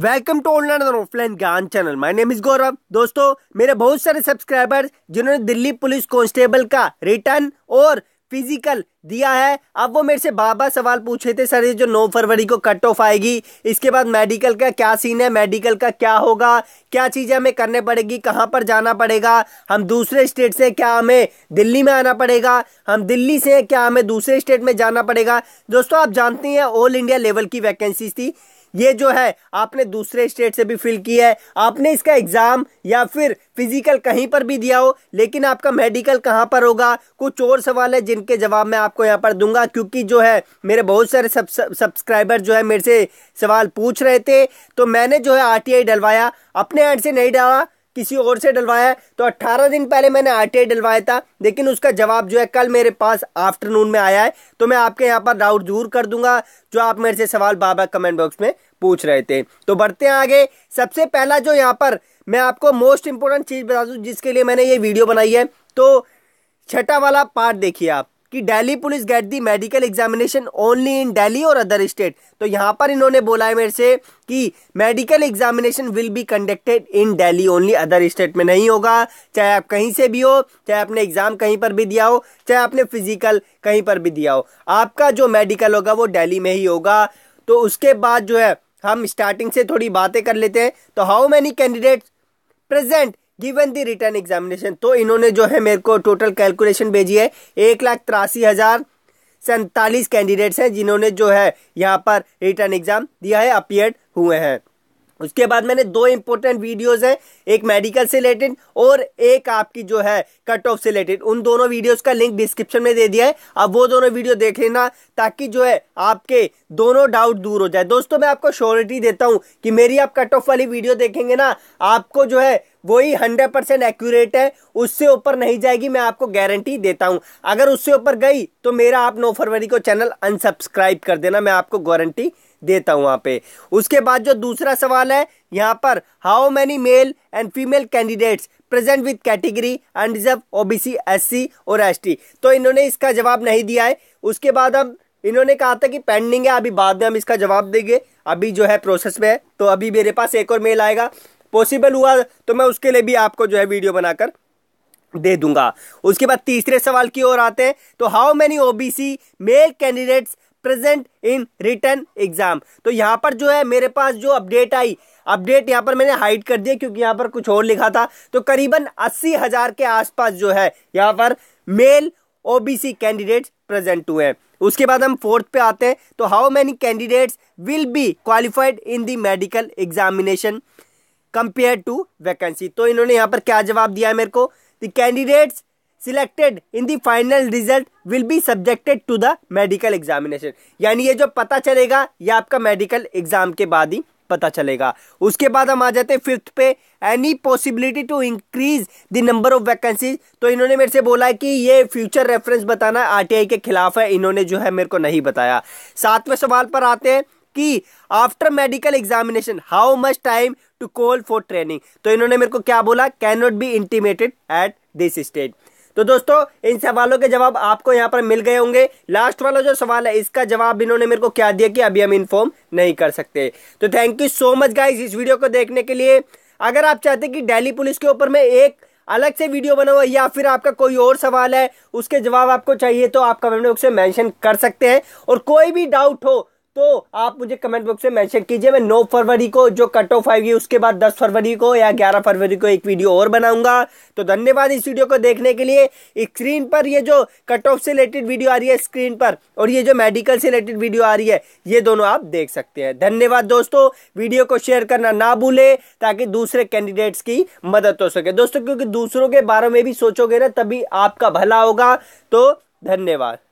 welcome to online और offline Gyan channel my name is Gaurav दोस्तों मेरे बहुत सारे सब्सक्राइबर्स जिन्होंने दिल्ली पुलिस कांस्टेबल का रिटर्न और फिजिकल दिया है अब वो मेरे से बार बार सवाल पूछे थे सर ये जो 9 फरवरी को कट ऑफ आएगी इसके बाद मेडिकल का क्या सीन है मेडिकल का क्या होगा क्या चीज़ें हमें करने पड़ेगी कहाँ पर जाना पड़ेगा हम दूसरे स्टेट से क्या हमें दिल्ली में आना पड़ेगा हम दिल्ली से क्या हमें दूसरे स्टेट में जाना पड़ेगा दोस्तों आप जानते हैं ऑल इंडिया लेवल की वैकेंसीज थी ये जो है आपने दूसरे स्टेट से भी फिल किया है आपने इसका एग्ज़ाम या फिर फिजिकल कहीं पर भी दिया हो लेकिन आपका मेडिकल कहाँ पर होगा कुछ और सवाल है जिनके जवाब मैं आपको यहाँ पर दूंगा क्योंकि जो है मेरे बहुत सारे सब, सब सब्सक्राइबर जो है मेरे से सवाल पूछ रहे थे तो मैंने जो है आर डलवाया अपने एंड से नहीं डाला किसी और से डलवाया है तो 18 दिन पहले मैंने आई डलवाया था लेकिन उसका जवाब जो है कल मेरे पास आफ्टरनून में आया है तो मैं आपके यहाँ पर डाउट जरूर कर दूंगा जो आप मेरे से सवाल बाबा कमेंट बॉक्स में पूछ रहे थे तो बढ़ते हैं आगे सबसे पहला जो यहाँ पर मैं आपको मोस्ट इंपोर्टेंट चीज़ बता दूँ जिसके लिए मैंने ये वीडियो बनाई है तो छठा वाला पार्ट देखिए आप कि Delhi police get the medical examination only in Delhi और अदर स्टेट तो यहां पर इन्होंने बोला है मेरे से कि medical examination will be conducted in Delhi only other state में नहीं होगा चाहे आप कहीं से भी हो चाहे आपने एग्ज़ाम कहीं पर भी दिया हो चाहे आपने फिजिकल कहीं पर भी दिया हो आपका जो मेडिकल होगा वो डेली में ही होगा तो उसके बाद जो है हम स्टार्टिंग से थोड़ी बातें कर लेते हैं तो how many candidate present given the return examination तो इन्होंने जो है मेरे को टोटल कैलकुलेशन भेजी है एक लाख तिरासी हज़ार सैंतालीस कैंडिडेट्स हैं जिन्होंने जो है यहाँ पर रिटर्न एग्ज़ाम दिया है अपियर हुए हैं उसके बाद मैंने दो इंपॉर्टेंट वीडियोस हैं एक मेडिकल से रिलेटेड और एक आपकी जो है कट ऑफ से रिलेटेड उन दोनों वीडियोस का लिंक डिस्क्रिप्शन में दे दिया है अब वो दोनों वीडियो देख लेना ताकि जो है आपके दोनों डाउट दूर हो जाए दोस्तों मैं आपको श्योरिटी देता हूँ कि मेरी आप कट ऑफ वाली वीडियो देखेंगे ना आपको जो है वही हंड्रेड परसेंट एक्यूरेट है उससे ऊपर नहीं जाएगी मैं आपको गारंटी देता हूं अगर उससे ऊपर गई तो मेरा आप नौ फरवरी को चैनल अनसब्सक्राइब कर देना मैं आपको गारंटी देता हूं वहां पे उसके बाद जो दूसरा सवाल है यहाँ पर how many male and female candidates present with category unreserve O B और एस तो इन्होंने इसका जवाब नहीं दिया है उसके बाद हम इन्होंने कहा था कि पेंडिंग है अभी बाद में हम इसका जवाब देंगे अभी जो है प्रोसेस में है तो अभी मेरे पास एक और मेल आएगा पॉसिबल हुआ तो मैं उसके लिए भी आपको जो है वीडियो बनाकर दे दूंगा उसके बाद तीसरे सवाल की ओर आते हैं तो how many OBC male candidates present in return exam तो यहाँ पर जो है मेरे पास जो अपडेट आई अपडेट यहाँ पर मैंने हाइड कर दिया क्योंकि यहाँ पर कुछ और लिखा था तो करीबन अस्सी हजार के आसपास जो है यहाँ पर मेल ओबीसी कैंडिडेट प्रेजेंट हुए उसके बाद हम फोर्थ पे आते हैं तो how many candidates will be qualified in the medical examination compare to vacancy तो इन्होंने यहाँ पर क्या जवाब दिया है मेरे को the candidates selected in the final result will be subjected to the medical examination यानी ये जो पता चलेगा ये आपका मेडिकल एग्जाम के बाद ही पता चलेगा उसके बाद हम आ जाते हैं फिफ्थ पे any possibility to increase the number of vacancies तो इन्होंने मेरे से बोला है कि ये फ्यूचर रेफरेंस बताना आरटीआई के खिलाफ है इन्होंने जो है मेरे को नहीं बताया सातवें सवाल पर आते हैं कि after medical examination how much time to call for training तो इन्होंने मेरे को क्या बोला can not be intimated at this stage तो दोस्तों इन सवालों के जवाब आपको यहां पर मिल गए होंगे लास्ट वाला जो सवाल है इसका जवाब इन्होंने मेरे को क्या दिया कि अभी हम इन्फॉर्म नहीं कर सकते तो thank you so much guys इस वीडियो को देखने के लिए अगर आप चाहते कि डेली पुलिस के ऊपर मैं एक अलग से वीडियो बनाओ या फिर आपका कोई और सवाल है उसके जवाब आपको चाहिए तो आप कमेंट बॉक्स में मेंशन कर सकते हैं और कोई भी डाउट हो तो आप मुझे कमेंट बॉक्स में मेंशन कीजिए मैं 9 फरवरी को जो कट ऑफ आएगी उसके बाद 10 फरवरी को या 11 फरवरी को एक वीडियो और बनाऊंगा तो धन्यवाद इस वीडियो को देखने के लिए स्क्रीन पर ये जो कट ऑफ से रिलेटेड वीडियो आ रही है स्क्रीन पर और ये जो मेडिकल से रिलेटेड वीडियो आ रही है ये दोनों आप देख सकते हैं धन्यवाद दोस्तों वीडियो को शेयर करना ना भूले ताकि दूसरे कैंडिडेट्स की मदद हो सके दोस्तों क्योंकि दूसरों के बारे में भी सोचोगे ना तभी आपका भला होगा तो धन्यवाद